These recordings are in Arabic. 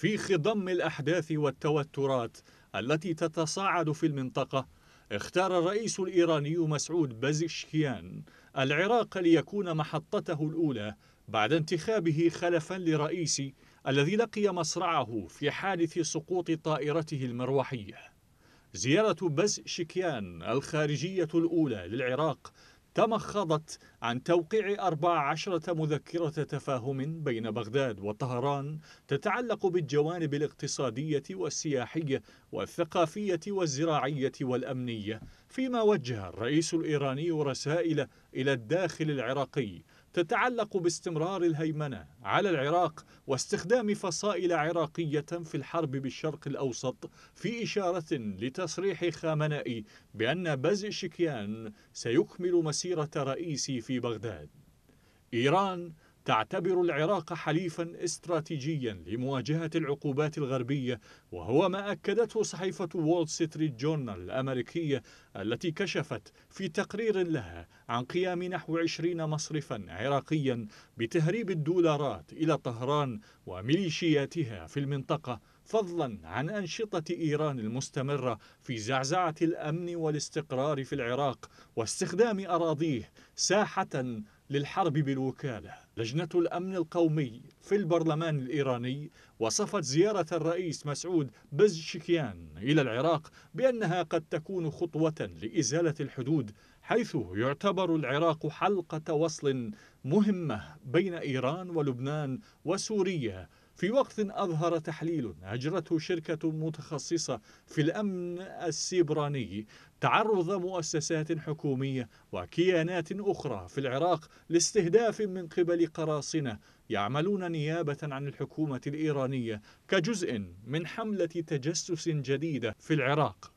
في خضم الأحداث والتوترات التي تتصاعد في المنطقة اختار الرئيس الإيراني مسعود بازشكيان العراق ليكون محطته الأولى بعد انتخابه خلفا لرئيس الذي لقي مصرعه في حادث سقوط طائرته المروحية زيارة بزشكيان الخارجية الأولى للعراق تمخضت عن توقيع 14 مذكرة تفاهم بين بغداد وطهران تتعلق بالجوانب الاقتصادية والسياحية والثقافية والزراعية والأمنية فيما وجه الرئيس الإيراني رسائل إلى الداخل العراقي تتعلق باستمرار الهيمنة على العراق واستخدام فصائل عراقية في الحرب بالشرق الأوسط في إشارة لتصريح خامنائي بأن بزء شكيان سيكمل مسيرة رئيسي في بغداد إيران تعتبر العراق حليفا استراتيجيا لمواجهة العقوبات الغربية وهو ما أكدته صحيفة وول ستريت جورنال الأمريكية التي كشفت في تقرير لها عن قيام نحو 20 مصرفا عراقيا بتهريب الدولارات إلى طهران وميليشياتها في المنطقة فضلا عن أنشطة إيران المستمرة في زعزعة الأمن والاستقرار في العراق واستخدام أراضيه ساحة للحرب بالوكالة لجنة الأمن القومي في البرلمان الإيراني وصفت زيارة الرئيس مسعود بزشكيان إلى العراق بأنها قد تكون خطوة لإزالة الحدود حيث يعتبر العراق حلقة وصل مهمة بين إيران ولبنان وسوريا في وقت أظهر تحليل أجرته شركة متخصصة في الأمن السيبراني تعرض مؤسسات حكومية وكيانات أخرى في العراق لاستهداف من قبل قراصنة يعملون نيابة عن الحكومة الإيرانية كجزء من حملة تجسس جديدة في العراق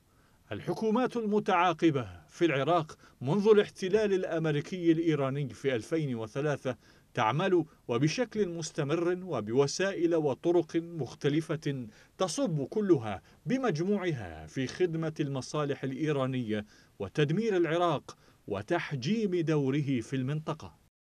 الحكومات المتعاقبة في العراق منذ الاحتلال الأمريكي الإيراني في 2003 تعمل وبشكل مستمر وبوسائل وطرق مختلفة تصب كلها بمجموعها في خدمة المصالح الإيرانية وتدمير العراق وتحجيم دوره في المنطقة